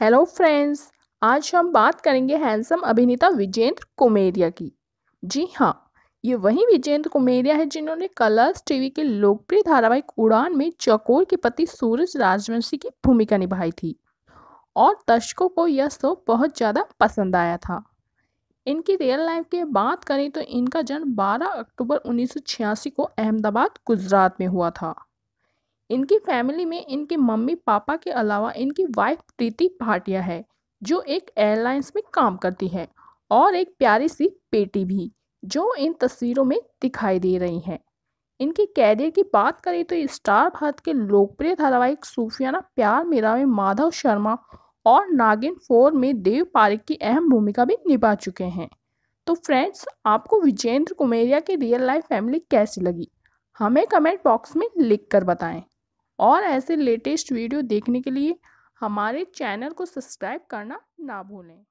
hello friends आज हम बात करेंगे हैंडसम अभिनेता विजेंद्र कुमेरिया की जी हाँ ये वही विजेंद्र कुमेरिया है जिन्होंने कलर्स टीवी के लोकप्रिय धारावाहिक उड़ान में चकोर के पति सूरज राजवंशी की भूमिका निभाई थी और दर्शकों को यह शो बहुत ज़्यादा पसंद आया था इनकी रियल लाइफ की बात करें तो इनका जन्म 12 अक्टूबर 1986 को अहमदाबाद गुजरात में हुआ था इनकी फैमिली में इनके मम्मी पापा के अलावा इनकी वाइफ प्रीति भाटिया है जो एक एयरलाइंस में काम करती है और एक प्यारी सी बेटी भी जो इन तस्वीरों में दिखाई दे रही हैं इनके कैरियर की बात करें तो स्टार भारत के लोकप्रिय धारावाहिक सूफियाना प्यार मेरा में माधव शर्मा और नागिन फोर में देव पारिक की अहम भूमिका भी निभा चुके हैं तो फ्रेंड्स आपको विजेंद्र कुमेरिया की रियल लाइफ फैमिली कैसी लगी हमें कमेंट बॉक्स में लिख कर बताएं और ऐसे लेटेस्ट वीडियो देखने के लिए हमारे चैनल को सब्सक्राइब करना ना भूलें